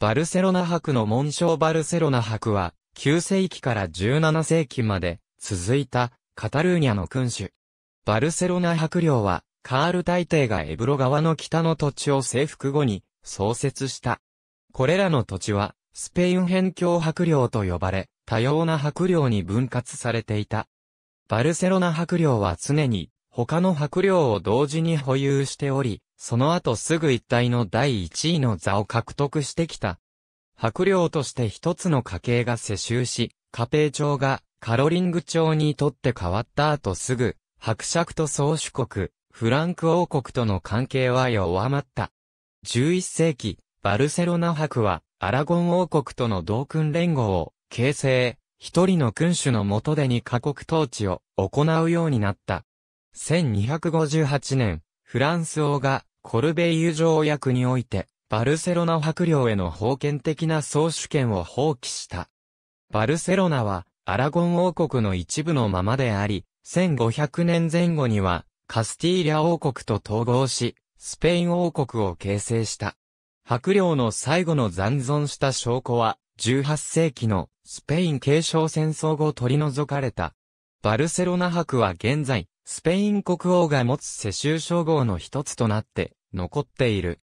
バルセロナ博の紋章バルセロナ博は、9世紀から17世紀まで続いたカタルーニャの君主。バルセロナ博領は、カール大帝がエブロ川の北の土地を征服後に創設した。これらの土地は、スペイン辺境博領と呼ばれ、多様な博領に分割されていた。バルセロナ博領は常に他の白領を同時に保有しており、その後すぐ一体の第一位の座を獲得してきた。白領として一つの家系が世襲し、家庭長がカロリング朝にとって変わった後すぐ、伯爵と宗主国、フランク王国との関係は弱まった。11世紀、バルセロナ伯は、アラゴン王国との同君連合を形成、一人の君主の下でに過国統治を行うようになった。1258年、フランス王がコルベイユ条約において、バルセロナ白領への封建的な総主権を放棄した。バルセロナは、アラゴン王国の一部のままであり、1500年前後には、カスティーリャ王国と統合し、スペイン王国を形成した。白領の最後の残存した証拠は、18世紀のスペイン継承戦争後取り除かれた。バルセロナ博は現在、スペイン国王が持つ世襲称号の一つとなって残っている。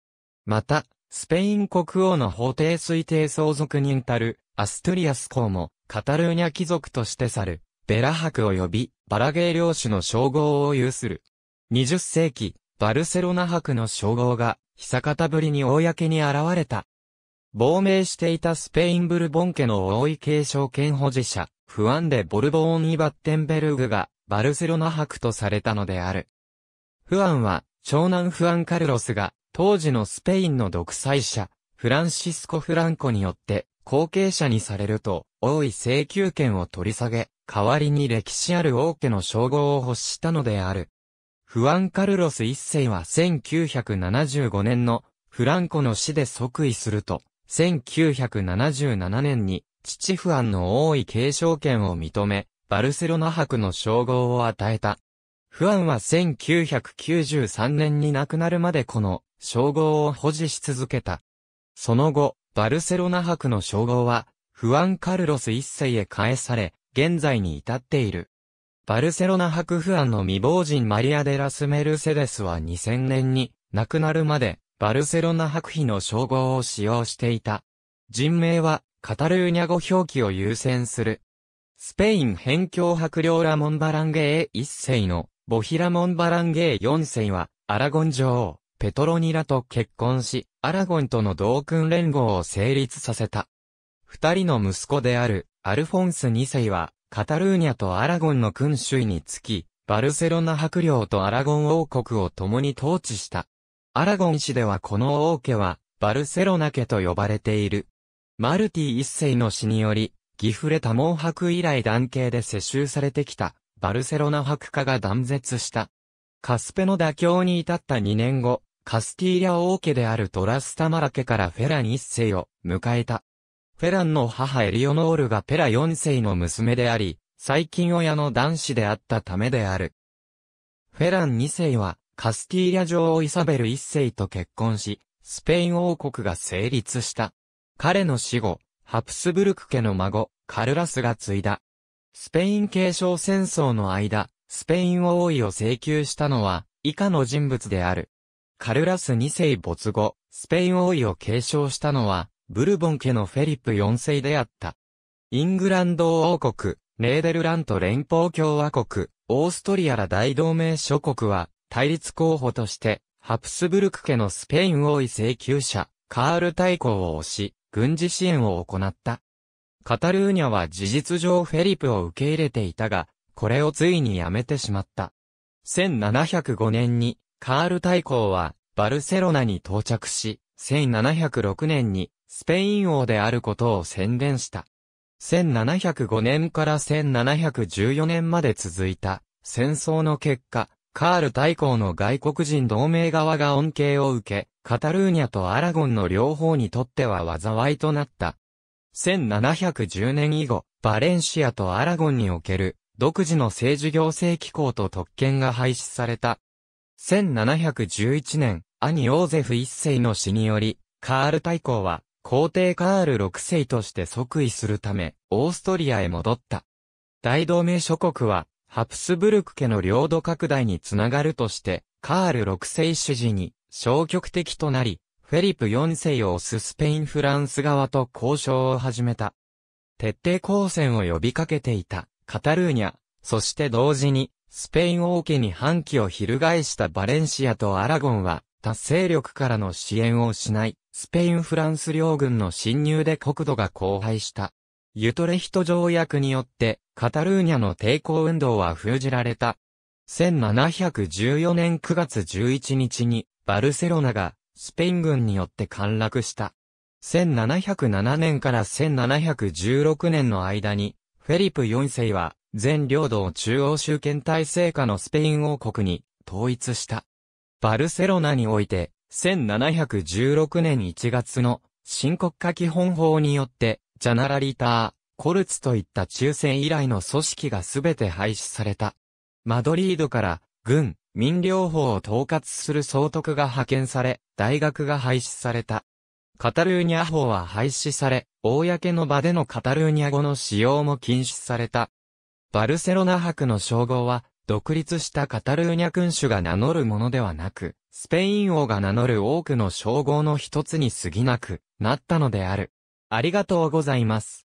また、スペイン国王の法廷推定相続人たるアストゥリアス公もカタルーニャ貴族として去る、ベラ博及びバラゲー領主の称号を有する。20世紀、バルセロナ博の称号が久方ぶりに公に現れた。亡命していたスペインブルボン家の王位継承権保持者、フアンデ・ボルボーン・イバッテンベルグが、バルセロナ博とされたのである。フアンは、長男フアン・カルロスが、当時のスペインの独裁者、フランシスコ・フランコによって、後継者にされると、王位請求権を取り下げ、代わりに歴史ある王家の称号を欲したのである。フアン・カルロス一世は1975年のフランコの死で即位すると、1977年に父フアンの王位継承権を認め、バルセロナ博の称号を与えた。フアンは1993年に亡くなるまでこの称号を保持し続けた。その後、バルセロナ博の称号は、フアン・カルロス一世へ返され、現在に至っている。バルセロナ博フアンの未亡人マリア・デラス・メルセデスは2000年に亡くなるまで、バルセロナ博費の称号を使用していた。人名は、カタルーニャ語表記を優先する。スペイン辺境白領ラモンバランゲー1世のボヒラモンバランゲー4世はアラゴン女王ペトロニラと結婚し、アラゴンとの同君連合を成立させた。二人の息子であるアルフォンス2世はカタルーニャとアラゴンの君主位につき、バルセロナ白領とアラゴン王国を共に統治した。アラゴン市ではこの王家はバルセロナ家と呼ばれている。マルティ一世の死により、ギフレ多毛博以来男系で世襲されてきた、バルセロナ博家が断絶した。カスペの妥協に至った2年後、カスティーリャ王家であるトラスタマラ家からフェラン一世を迎えた。フェランの母エリオノールがペラ四世の娘であり、最近親の男子であったためである。フェラン二世は、カスティーリャ女王イサベル一世と結婚し、スペイン王国が成立した。彼の死後、ハプスブルク家の孫、カルラスが継いだ。スペイン継承戦争の間、スペイン王位を請求したのは、以下の人物である。カルラス2世没後、スペイン王位を継承したのは、ブルボン家のフェリップ4世であった。イングランド王国、ネーデルラント連邦共和国、オーストリアら大同盟諸国は、対立候補として、ハプスブルク家のスペイン王位請求者、カール大公を推し、軍事支援を行った。カタルーニャは事実上フェリプを受け入れていたが、これをついにやめてしまった。1705年に、カール大公は、バルセロナに到着し、1706年に、スペイン王であることを宣言した。1705年から1714年まで続いた、戦争の結果、カール大公の外国人同盟側が恩恵を受け、カタルーニャとアラゴンの両方にとっては災いとなった。1710年以後、バレンシアとアラゴンにおける独自の政治行政機構と特権が廃止された。1711年、兄ヨーゼフ一世の死により、カール大公は皇帝カール6世として即位するため、オーストリアへ戻った。大同盟諸国は、ハプスブルク家の領土拡大につながるとして、カール6世支持に消極的となり、フェリプ4世を推すスペイン・フランス側と交渉を始めた。徹底抗戦を呼びかけていたカタルーニャ、そして同時にスペイン王家に反旗を翻したバレンシアとアラゴンは達成力からの支援を失い、スペイン・フランス両軍の侵入で国土が荒廃した。ユトレヒト条約によってカタルーニャの抵抗運動は封じられた。1714年9月11日にバルセロナがスペイン軍によって陥落した。1707年から1716年の間に、フェリプ4世は全領土を中央集権体制下のスペイン王国に統一した。バルセロナにおいて、1716年1月の新国家基本法によって、ジャナラリター、コルツといった抽選以来の組織がすべて廃止された。マドリードから、軍、民療法を統括する総督が派遣され、大学が廃止された。カタルーニャ法は廃止され、公の場でのカタルーニャ語の使用も禁止された。バルセロナ博の称号は、独立したカタルーニャ君主が名乗るものではなく、スペイン王が名乗る多くの称号の一つに過ぎなくなったのである。ありがとうございます。